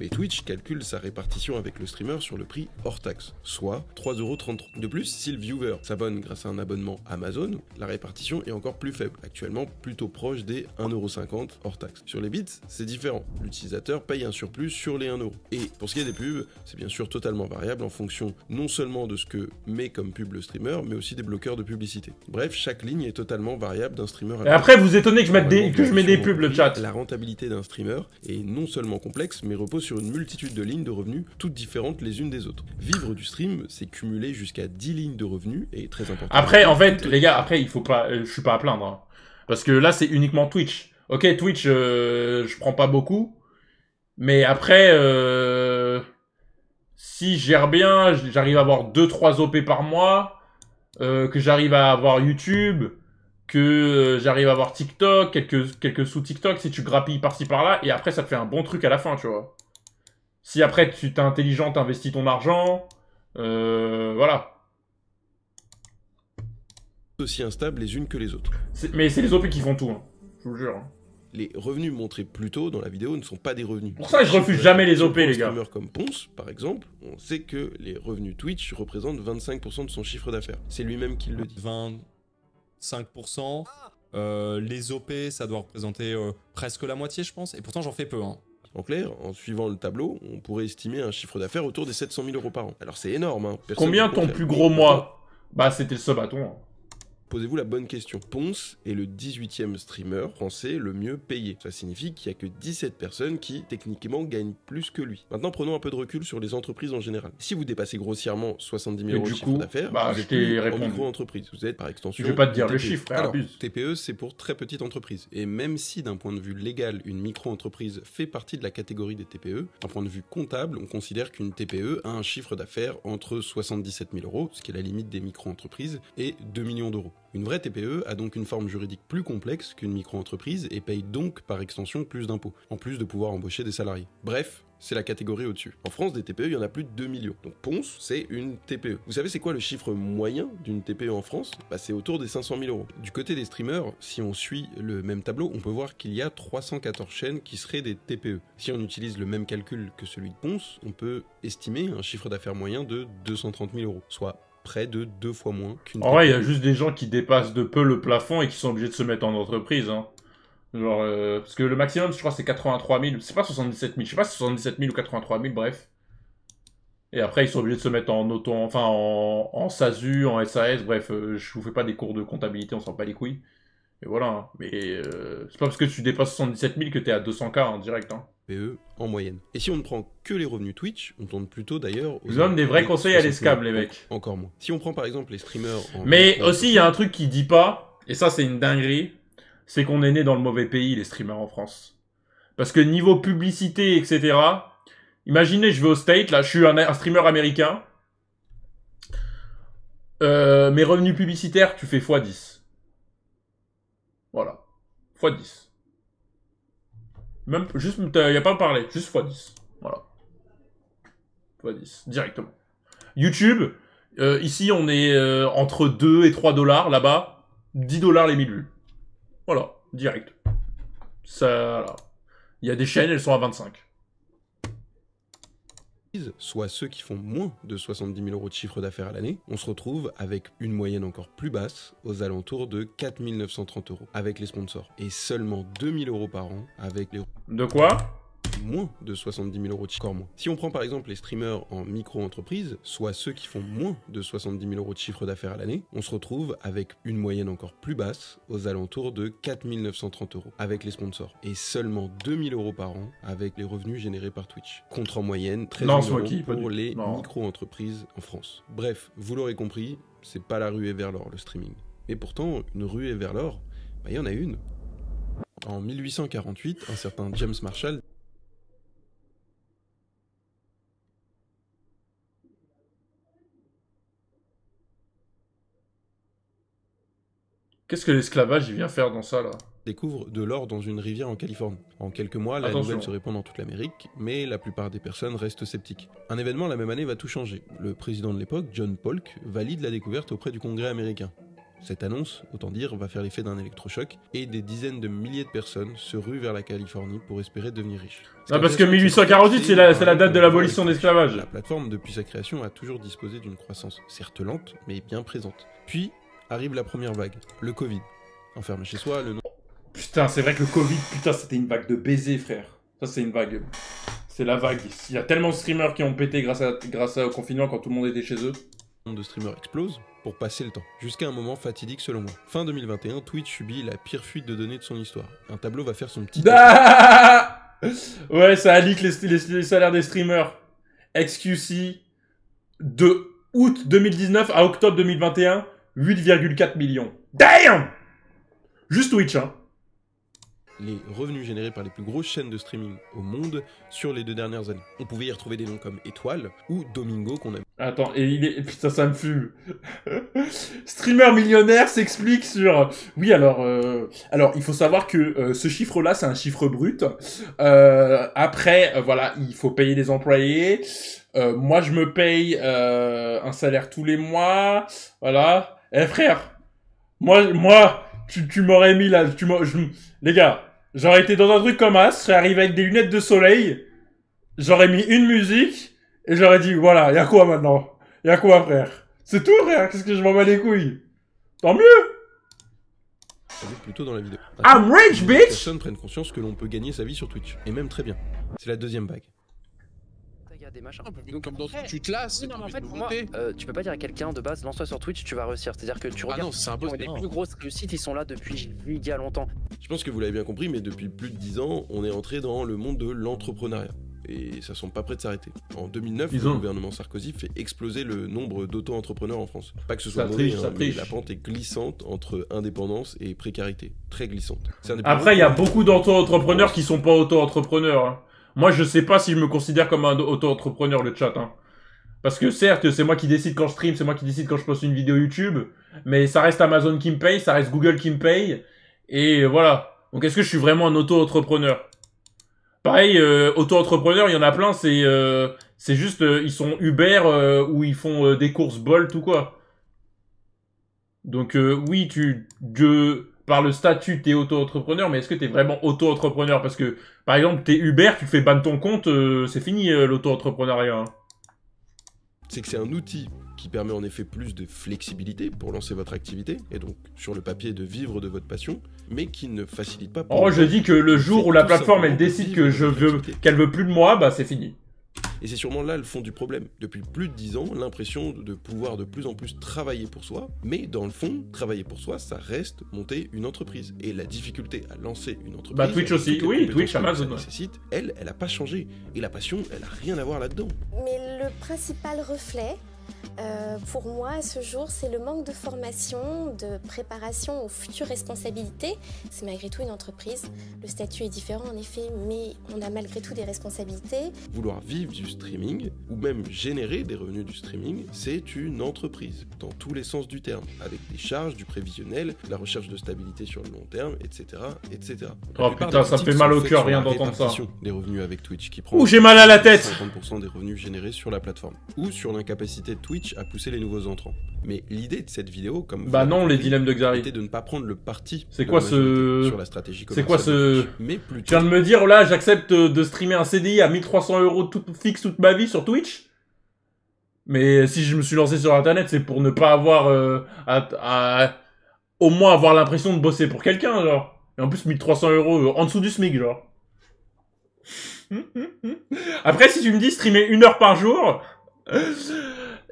Mais Twitch calcule sa répartition avec le streamer sur le prix hors taxe, soit 3,33€. De plus, si le viewer s'abonne grâce à un abonnement Amazon, la répartition est encore plus faible, actuellement plutôt proche des 1,50€ hors taxe. Sur les bits, c'est différent. L'utilisateur paye un surplus sur les 1€. Et pour ce qui est des pubs, c'est bien sûr totalement variable en fonction non seulement de ce que met comme pub le streamer, mais aussi des bloqueurs de publicité. Bref, chaque ligne est totalement variable d'un streamer à Et après, vous étonnez que je, mette des, que je mets des pubs, le chat. La rentabilité d'un streamer est non seulement complexe, mais repose sur sur une multitude de lignes de revenus, toutes différentes les unes des autres. Vivre du stream, c'est cumuler jusqu'à 10 lignes de revenus et très important. Après, en fait, les gars, après, il faut pas, euh, je suis pas à plaindre. Hein. Parce que là, c'est uniquement Twitch. Ok, Twitch, euh, je prends pas beaucoup. Mais après, euh, si je gère bien, j'arrive à avoir 2-3 OP par mois, que j'arrive à avoir YouTube, que j'arrive à avoir TikTok, quelques, quelques sous TikTok si tu grappilles par-ci par-là, et après ça te fait un bon truc à la fin, tu vois. Si après tu t'es intelligent, investis ton argent, euh, voilà. Aussi instables les unes que les autres. Mais c'est les OP qui font tout, hein. je vous jure. Hein. Les revenus montrés plus tôt dans la vidéo ne sont pas des revenus. Pour ça, je refuse jamais les OP, les gars. comme Ponce, par exemple, on sait que les revenus Twitch représentent 25% de son chiffre d'affaires. C'est lui-même qui le dit. 25%. Euh, les OP, ça doit représenter euh, presque la moitié, je pense. Et pourtant, j'en fais peu. Hein. En clair, en suivant le tableau, on pourrait estimer un chiffre d'affaires autour des 700 000 euros par an. Alors c'est énorme. Hein. Combien ton plus gros mois Bah c'était le bâton? Hein. Posez-vous la bonne question. Ponce est le 18e streamer français le mieux payé. Ça signifie qu'il n'y a que 17 personnes qui, techniquement, gagnent plus que lui. Maintenant, prenons un peu de recul sur les entreprises en général. Si vous dépassez grossièrement 70 000 euros de chiffre d'affaires, bah, vous êtes en micro-entreprise. Vous êtes, par extension... Je vais pas te dire le e. chiffre, TPE, hein, e, c'est pour très petite entreprise. Et même si, d'un point de vue légal, une micro-entreprise fait partie de la catégorie des TPE, d'un point de vue comptable, on considère qu'une TPE a un chiffre d'affaires entre 77 000 euros, ce qui est la limite des micro-entreprises, et 2 millions d'euros. Une vraie TPE a donc une forme juridique plus complexe qu'une micro-entreprise et paye donc par extension plus d'impôts, en plus de pouvoir embaucher des salariés. Bref, c'est la catégorie au-dessus. En France, des TPE, il y en a plus de 2 millions. Donc Ponce, c'est une TPE. Vous savez, c'est quoi le chiffre moyen d'une TPE en France bah, C'est autour des 500 000 euros. Du côté des streamers, si on suit le même tableau, on peut voir qu'il y a 314 chaînes qui seraient des TPE. Si on utilise le même calcul que celui de Ponce, on peut estimer un chiffre d'affaires moyen de 230 000 euros, soit près de deux fois moins qu'une. En vrai, il y a juste des gens qui dépassent de peu le plafond et qui sont obligés de se mettre en entreprise. Hein. Genre, euh, parce que le maximum, je crois, c'est 83 000. C'est pas 77 000. Je sais pas si 77 000 ou 83 000, bref. Et après, ils sont obligés de se mettre en auto, enfin en, en SASU, en SAS. Bref, euh, je vous fais pas des cours de comptabilité, on s'en pas les couilles. Et voilà. Hein. Mais euh, c'est pas parce que tu dépasses 77 000 que t'es à 200K en hein, direct. Hein. E, en moyenne. Et si on ne prend que les revenus Twitch, on tombe plutôt d'ailleurs. Vous donnez des vrais conseils à les les mecs. Encore moins. Si on prend par exemple les streamers. Mais aussi, il y a un truc qui dit pas, et ça c'est une dinguerie, c'est qu'on est né dans le mauvais pays, les streamers en France. Parce que niveau publicité, etc. Imaginez, je vais au State, là, je suis un, streamer américain. Euh, mes revenus publicitaires, tu fais x10. Voilà. x10. Même, juste, il n'y a pas à parler, juste x10. Voilà. x10, directement. YouTube, euh, ici on est euh, entre 2 et 3 dollars, là-bas, 10 dollars les 1000 vues. Voilà, direct. Ça, Il y a des chaînes, elles sont à 25 soit ceux qui font moins de 70 000 euros de chiffre d'affaires à l'année, on se retrouve avec une moyenne encore plus basse, aux alentours de 4 930 euros, avec les sponsors, et seulement 2000 000 euros par an avec les... De quoi moins de 70 000 euros de chiffre d'affaires. Si on prend par exemple les streamers en micro-entreprise, soit ceux qui font moins de 70 000 euros de chiffre d'affaires à l'année, on se retrouve avec une moyenne encore plus basse, aux alentours de 4 930 euros, avec les sponsors, et seulement 2 000 euros par an avec les revenus générés par Twitch, contre en moyenne très non, pour les micro-entreprises en France. Bref, vous l'aurez compris, c'est pas la ruée vers l'or le streaming. Mais pourtant, une ruée vers l'or, bah, il y en a une. En 1848, un certain James Marshall Qu'est-ce que l'esclavage vient faire dans ça là Découvre de l'or dans une rivière en Californie. En quelques mois, la nouvelle se répand dans toute l'Amérique, mais la plupart des personnes restent sceptiques. Un événement la même année va tout changer. Le président de l'époque, John Polk, valide la découverte auprès du Congrès américain. Cette annonce, autant dire, va faire l'effet d'un électrochoc et des dizaines de milliers de personnes se ruent vers la Californie pour espérer devenir riches. Ah, parce que 1848, c'est la, la, date de l'abolition de l'esclavage. La plateforme, depuis sa création, a toujours disposé d'une croissance certes lente, mais bien présente. Puis, arrive la première vague, le Covid. Enfermé chez soi, le nom. Putain, c'est vrai que le Covid, putain, c'était une vague de baiser, frère. Ça, c'est une vague. C'est la vague. Il y a tellement de streamers qui ont pété grâce, à, grâce au confinement quand tout le monde était chez eux. Le nombre de streamers explose pour passer le temps, jusqu'à un moment fatidique selon moi. Fin 2021, Twitch subit la pire fuite de données de son histoire. Un tableau va faire son petit... Ah ouais, ça allique les, les, les, salaires des streamers. XQC, de août 2019 à octobre 2021, 8,4 millions. Damn Juste Twitch, hein les revenus générés par les plus grosses chaînes de streaming au monde sur les deux dernières années. On pouvait y retrouver des noms comme Étoile ou Domingo qu'on aime. Attends, et il est... Putain, ça me fume. Streamer millionnaire s'explique sur... Oui, alors... Euh, alors, il faut savoir que euh, ce chiffre-là, c'est un chiffre brut. Euh, après, voilà, il faut payer des employés. moi, je me paye un salaire tous les mois. Voilà. Eh frère, moi, moi, tu, m'aurais mis là, tu les gars, j'aurais été dans un truc comme ça, serait arrivé avec des lunettes de soleil, j'aurais mis une musique et j'aurais dit voilà, y'a quoi maintenant, Y'a quoi frère, c'est tout frère, qu'est-ce que je m'en bats les couilles, tant mieux. Plutôt dans la vidéo. I'm rich, bitch. prennent conscience que l'on peut gagner sa vie sur Twitch et même très bien. C'est la deuxième vague des machins. Ah, bah, comme dans tu te lasses, euh, tu peux pas dire à quelqu'un de base, lance-toi sur Twitch, tu vas réussir. C'est-à-dire que tu regardes ah non, c'est les plus grosses réussites, ils sont là depuis y a longtemps. Je pense que vous l'avez bien compris, mais depuis plus de 10 ans, on est entré dans le monde de l'entrepreneuriat et ça semble pas prêt de s'arrêter. En 2009, le gouvernement Sarkozy fait exploser le nombre d'auto-entrepreneurs en France. Pas que ce soit hein, la pente est glissante entre indépendance et précarité, très glissante. Après, il y a beaucoup d'auto-entrepreneurs qui sont pas auto-entrepreneurs. Hein. Moi, je sais pas si je me considère comme un auto-entrepreneur, le chat. Hein. Parce que certes, c'est moi qui décide quand je stream, c'est moi qui décide quand je poste une vidéo YouTube, mais ça reste Amazon qui me paye, ça reste Google qui me paye, et voilà. Donc est-ce que je suis vraiment un auto-entrepreneur Pareil, euh, auto-entrepreneur, il y en a plein, c'est euh, juste, euh, ils sont Uber ou ils font des courses Bolt ou quoi. Donc oui, tu, de, par le statut, t'es auto-entrepreneur, mais est-ce que t'es vraiment auto-entrepreneur Parce que, par exemple, t'es Uber, tu fais ban ton compte, euh, c'est fini euh, l'auto-entrepreneuriat. Hein. C'est que c'est un outil qui permet en effet plus de flexibilité pour lancer votre activité, et donc sur le papier de vivre de votre passion, mais qui ne facilite pas. Oh, en je dis que le jour où la plateforme elle décide que je qu'elle veut plus de moi, bah c'est fini. Et c'est sûrement là le fond du problème. Depuis plus de dix ans, l'impression de pouvoir de plus en plus travailler pour soi, mais dans le fond, travailler pour soi, ça reste monter une entreprise. Et la difficulté à lancer une entreprise. Bah, Twitch aussi, oui, Twitch, Amazon. Nécessite, elle, elle n'a pas changé. Et la passion, elle n'a rien à voir là-dedans. Mais le principal reflet, euh, pour moi, ce jour, c'est le manque de formation, de préparation aux futures responsabilités. C'est malgré tout une entreprise. Le statut est différent en effet, mais on a malgré tout des responsabilités. Vouloir vivre du streaming ou même générer des revenus du streaming, c'est une entreprise dans tous les sens du terme, avec des charges, du prévisionnel, la recherche de stabilité sur le long terme, etc. etc. Oh putain, ça fait mal au cœur rien d'entendre ça. Des revenus avec Twitch qui prend. j'ai mal à la tête 50% des revenus générés sur la plateforme ou sur l'incapacité Twitch a poussé les nouveaux entrants. Mais l'idée de cette vidéo, comme bah non, les dilemmes de Xari, était de ne pas prendre le parti. C'est quoi ce sur la stratégie C'est quoi ce Mais plutôt... Tu viens de me dire là, j'accepte euh, de streamer un CDI à 1300 euros tout fixe toute ma vie sur Twitch. Mais si je me suis lancé sur Internet, c'est pour ne pas avoir euh, au moins avoir l'impression de bosser pour quelqu'un, genre. Et en plus, 1300 euros euh, en dessous du SMIC, genre. Après, si tu me dis streamer une heure par jour,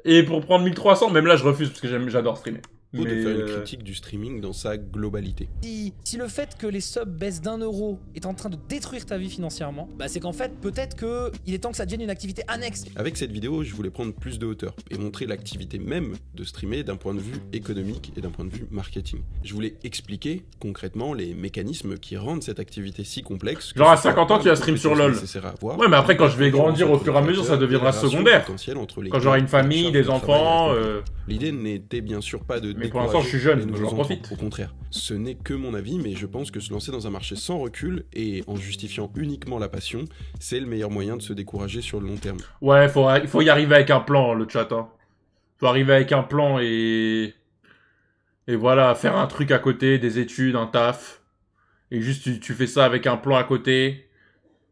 et pour prendre 1300, même là, je refuse parce que j'adore streamer. Ou de faire une euh, critique du streaming dans sa globalité. Si, si le fait que les subs baissent d'un euro est en train de détruire ta vie financièrement, bah c'est qu'en fait, peut-être que il est temps que ça devienne une activité annexe. Avec cette vidéo, je voulais prendre plus de hauteur et montrer l'activité même de streamer d'un point de vue économique et d'un point de vue marketing. Je voulais expliquer concrètement les mécanismes qui rendent cette activité si complexe. Genre à 50 ans, tu vas stream sur LoL. Ouais, mais après, quand je vais grandir au fur et à mesure, ça deviendra secondaire. quand j'aurai une famille, des enfants. Euh, L'idée n'était bien sûr pas de mais pour l'instant, je suis jeune, donc j'en profite. Au contraire, ce n'est que mon avis, mais je pense que se lancer dans un marché sans recul et en justifiant uniquement la passion, c'est le meilleur moyen de se décourager sur le long terme. Ouais, il faut, y arriver avec un plan, le chat. Hein. Faut arriver avec un plan et et voilà, faire un truc à côté, des études, un taf. Et juste tu, fais ça avec un plan à côté.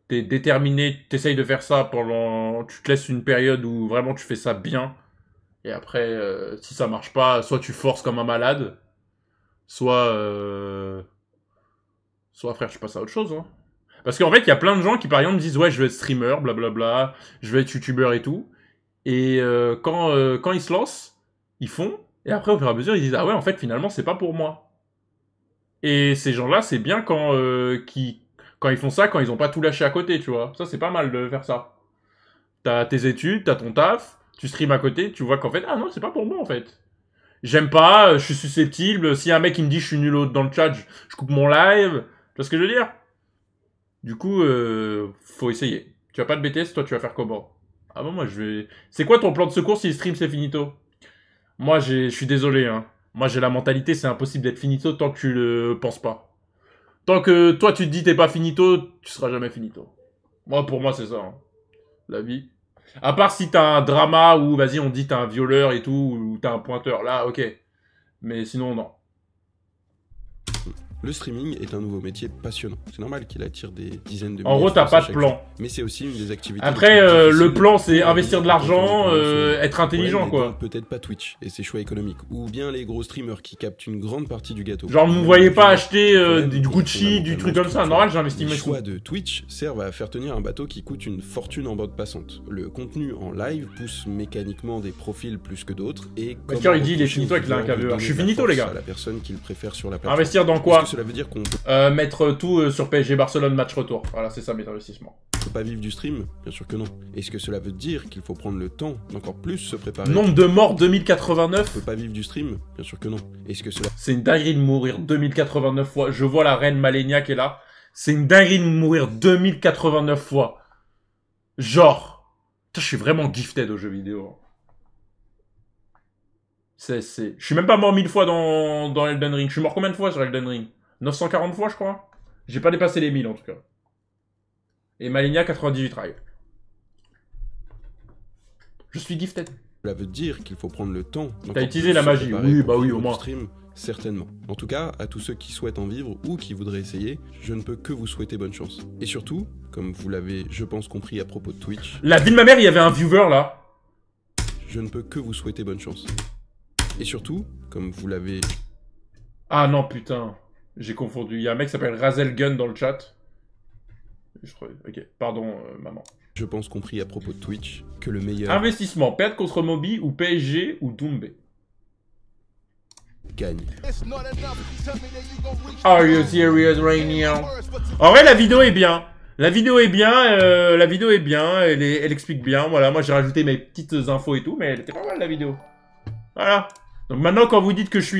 T'es déterminé, tu t'essayes de faire ça pendant. Tu te laisses une période où vraiment tu fais ça bien. Et après, euh, si ça marche pas, soit tu forces comme un malade, soit. Euh, soit frère, je passe à autre chose. Hein. Parce qu'en fait, il y a plein de gens qui par exemple disent Ouais, je vais être streamer, blablabla, je vais être youtubeur et tout. Et euh, quand, quand ils se lancent, ils font. Et après, au fur et à mesure, ils disent Ah ouais, en fait, finalement, c'est pas pour moi. Et ces gens-là, c'est bien quand, qui, quand ils font ça, quand ils ont pas tout lâché à côté, tu vois. Ça, c'est pas mal de faire ça. T'as tes études, t'as ton taf, tu stream à côté, tu vois qu'en fait, ah non, c'est pas pour moi en fait. J'aime pas, euh, je suis susceptible. Si un mec il me dit je suis nul autre dans le chat, je, coupe mon live. Tu vois ce que je veux dire Du coup, euh, faut essayer. Tu vas pas de BTS, toi tu vas faire comment Ah bon, moi je vais. C'est quoi ton plan de secours si le stream c'est finito Moi je suis désolé, hein. Moi j'ai la mentalité, c'est impossible d'être finito tant que tu le penses pas. Tant que toi tu te dis t'es pas finito, tu seras jamais finito. Moi pour moi c'est ça. Hein. La vie. À part si t'as un drama où, vas-y, on dit t'as un violeur et tout, ou t'as un pointeur, là, ok. Mais sinon, non. Le streaming est un nouveau métier passionnant. C'est normal qu'il attire des dizaines de En gros, t'as pas de plan. Mais c'est aussi une des activités. Après, euh, le plan, c'est investir de l'argent, euh, être intelligent, quoi. Peut-être pas Twitch et ses choix économiques. Ou bien les gros streamers qui captent une grande partie du gâteau. Genre, vous ne voyez pas acheter des euh, du Gucci, du truc comme ça. Normal, j'investis mes Les choix de Twitch servent à faire tenir un bateau qui coûte une fortune en bande passante. Le contenu en live pousse mécaniquement des profils plus que d'autres. Et. il dit, il est finito avec l'incaveur. E je suis finito, les gars. La personne qu'il préfère sur la plateforme. Investir dans quoi ça veut dire qu'on euh, mettre tout euh, sur PSG Barcelone match retour. Voilà, c'est ça mes investissements. Faut pas vivre du stream Bien sûr que non. Est-ce que cela veut dire qu'il faut prendre le temps d'encore plus se préparer Nombre de morts 2089 Faut pas vivre du stream Bien sûr que non. Est-ce que cela... C'est une dinguerie de mourir 2089 fois. Je vois la reine Malenia qui est là. C'est une dinguerie de mourir 2089 fois. Genre. Putain, je suis vraiment gifted aux jeux vidéo. Hein. C'est, Je suis même pas mort mille fois dans, dans Elden Ring. Je suis mort combien de fois sur Elden Ring 940 fois, je crois. J'ai pas dépassé les 1000 en tout cas. Et Malinia 98 rails. Je suis gifted. Cela veut dire qu'il faut prendre le temps. T'as utilisé la magie, oui, bah oui, au moins. Stream, certainement. En tout cas, à tous ceux qui souhaitent en vivre ou qui voudraient essayer, je ne peux que vous souhaiter bonne chance. Et surtout, comme vous l'avez, je pense, compris à propos de Twitch. La vie de ma mère, il y avait un viewer là Je ne peux que vous souhaiter bonne chance. Et surtout, comme vous l'avez. Ah non, putain. J'ai confondu. Il y a un mec qui s'appelle Razel gun dans le chat. Je... Ok, pardon, euh, maman. Je pense compris à propos de Twitch que le meilleur. Investissement, perdre contre Moby ou PSG ou Doumbé gagne. Are you serious Rainier? En vrai, la vidéo est bien. La vidéo est bien, euh, la vidéo est bien, elle, elle explique bien. Voilà, moi j'ai rajouté mes petites infos et tout, mais elle était pas mal la vidéo. Voilà. Donc maintenant, quand vous dites que je suis